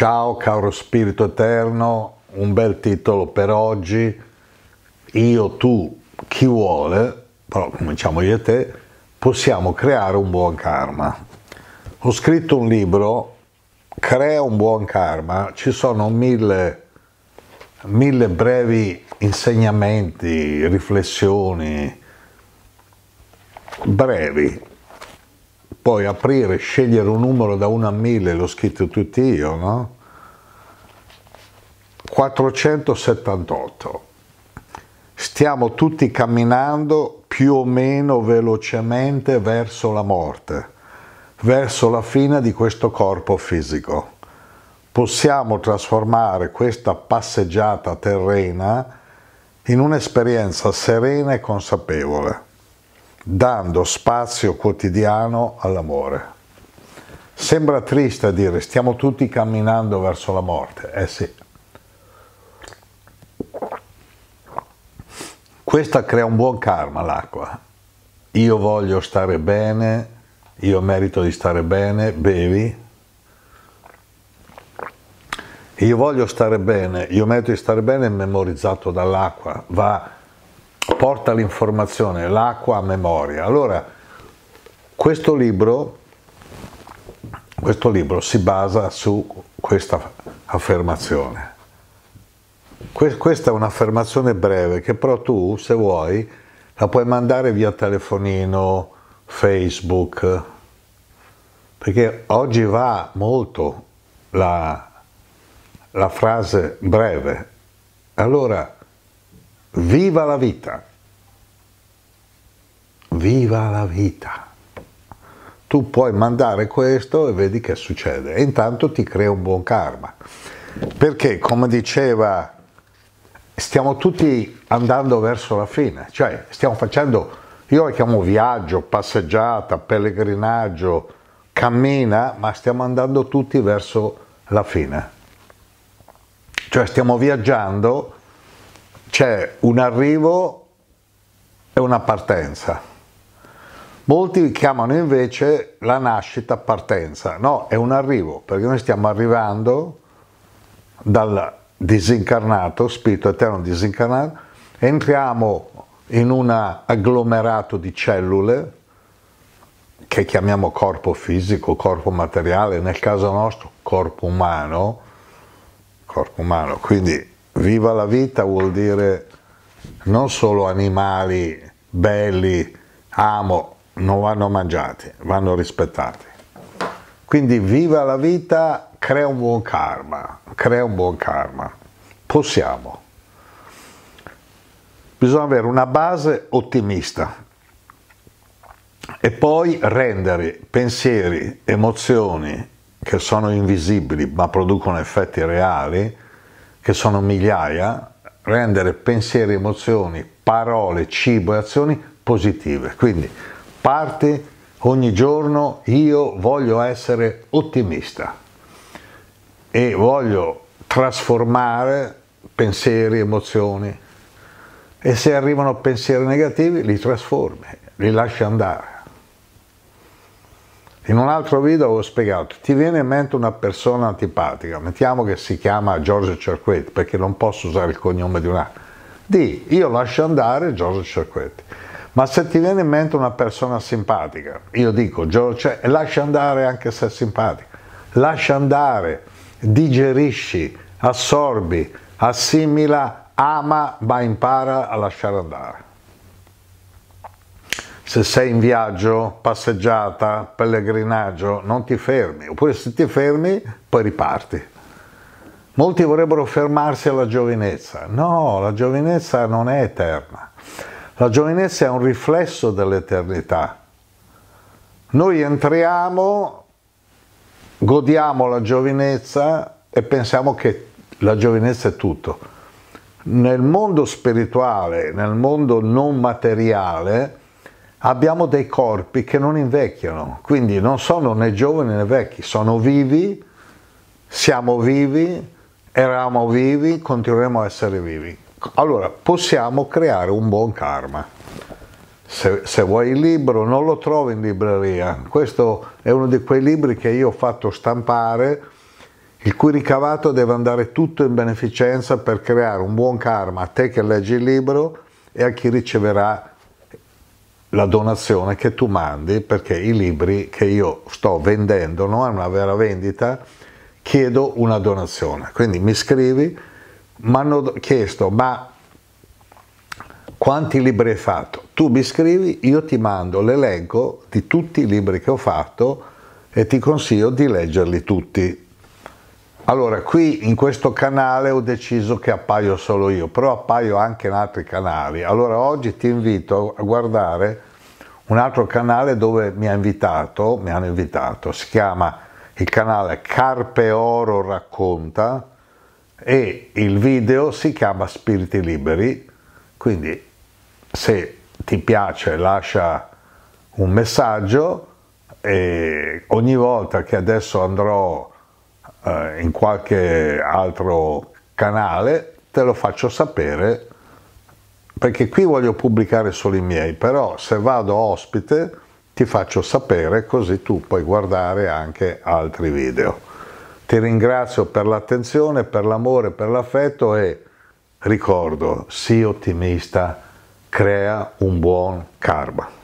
Ciao caro Spirito Eterno, un bel titolo per oggi, io, tu, chi vuole, però cominciamo io e te, possiamo creare un buon karma. Ho scritto un libro, Crea un buon karma, ci sono mille, mille brevi insegnamenti, riflessioni, brevi, puoi aprire, scegliere un numero da 1 a 1000, l'ho scritto tutti io, no? 478. Stiamo tutti camminando più o meno velocemente verso la morte, verso la fine di questo corpo fisico. Possiamo trasformare questa passeggiata terrena in un'esperienza serena e consapevole dando spazio quotidiano all'amore. Sembra triste dire stiamo tutti camminando verso la morte, eh sì. Questa crea un buon karma l'acqua. Io voglio stare bene, io merito di stare bene, bevi. Io voglio stare bene, io merito di stare bene memorizzato dall'acqua, va porta l'informazione, l'acqua a memoria. Allora, questo libro, questo libro si basa su questa affermazione. questa è un'affermazione breve che però tu, se vuoi, la puoi mandare via telefonino, Facebook, perché oggi va molto la, la frase breve. Allora, Viva la vita! Viva la vita! Tu puoi mandare questo e vedi che succede. E intanto ti crea un buon karma. Perché, come diceva, stiamo tutti andando verso la fine. Cioè, stiamo facendo, io la chiamo viaggio, passeggiata, pellegrinaggio, cammina, ma stiamo andando tutti verso la fine. Cioè, stiamo viaggiando c'è un arrivo e una partenza. Molti chiamano invece la nascita partenza, no, è un arrivo, perché noi stiamo arrivando dal disincarnato, spirito eterno disincarnato, entriamo in un agglomerato di cellule che chiamiamo corpo fisico, corpo materiale, nel caso nostro corpo umano, corpo umano, quindi viva la vita vuol dire non solo animali belli, amo, non vanno mangiati, vanno rispettati. Quindi viva la vita crea un buon karma, crea un buon karma. Possiamo. Bisogna avere una base ottimista e poi rendere pensieri, emozioni che sono invisibili ma producono effetti reali, che sono migliaia, rendere pensieri, emozioni, parole, cibo e azioni positive. Quindi parti ogni giorno, io voglio essere ottimista e voglio trasformare pensieri, emozioni e se arrivano pensieri negativi li trasformi, li lasci andare. In un altro video ho spiegato, ti viene in mente una persona antipatica, mettiamo che si chiama Giorgio Cerquetti, perché non posso usare il cognome di una... Di, io lascio andare Giorgio Cerquetti. Ma se ti viene in mente una persona simpatica, io dico Giorgio, cioè, lascia andare anche se è simpatica, lascia andare, digerisci, assorbi, assimila, ama, ma impara a lasciare andare se sei in viaggio, passeggiata, pellegrinaggio, non ti fermi, oppure se ti fermi poi riparti. Molti vorrebbero fermarsi alla giovinezza. No, la giovinezza non è eterna. La giovinezza è un riflesso dell'eternità. Noi entriamo, godiamo la giovinezza e pensiamo che la giovinezza è tutto. Nel mondo spirituale, nel mondo non materiale, abbiamo dei corpi che non invecchiano, quindi non sono né giovani né vecchi, sono vivi, siamo vivi, eravamo vivi, continueremo a essere vivi. Allora, possiamo creare un buon karma. Se, se, vuoi il libro, non lo trovi in libreria. Questo è uno di quei libri che io ho fatto stampare, il cui ricavato deve andare tutto in beneficenza per creare un buon karma a te che leggi il libro e a chi riceverà la donazione che tu mandi perché i libri che io sto vendendo non è una vera vendita, chiedo una donazione. Quindi mi scrivi, mi hanno chiesto ma quanti libri hai fatto? Tu mi scrivi, io ti mando l'elenco di tutti i libri che ho fatto e ti consiglio di leggerli tutti allora, qui in questo canale ho deciso che appaio solo io, però appaio anche in altri canali. Allora, oggi ti invito a guardare un altro canale dove mi ha invitato, mi hanno invitato, si chiama il canale Carpe Oro Racconta e il video si chiama Spiriti Liberi, quindi se ti piace lascia un messaggio e ogni volta che adesso andrò eh, in qualche altro canale te lo faccio sapere perché qui voglio pubblicare solo i miei, però se vado ospite ti faccio sapere così tu puoi guardare anche altri video. Ti ringrazio per l'attenzione, per l'amore, per l'affetto e ricordo, sii ottimista, crea un buon karma.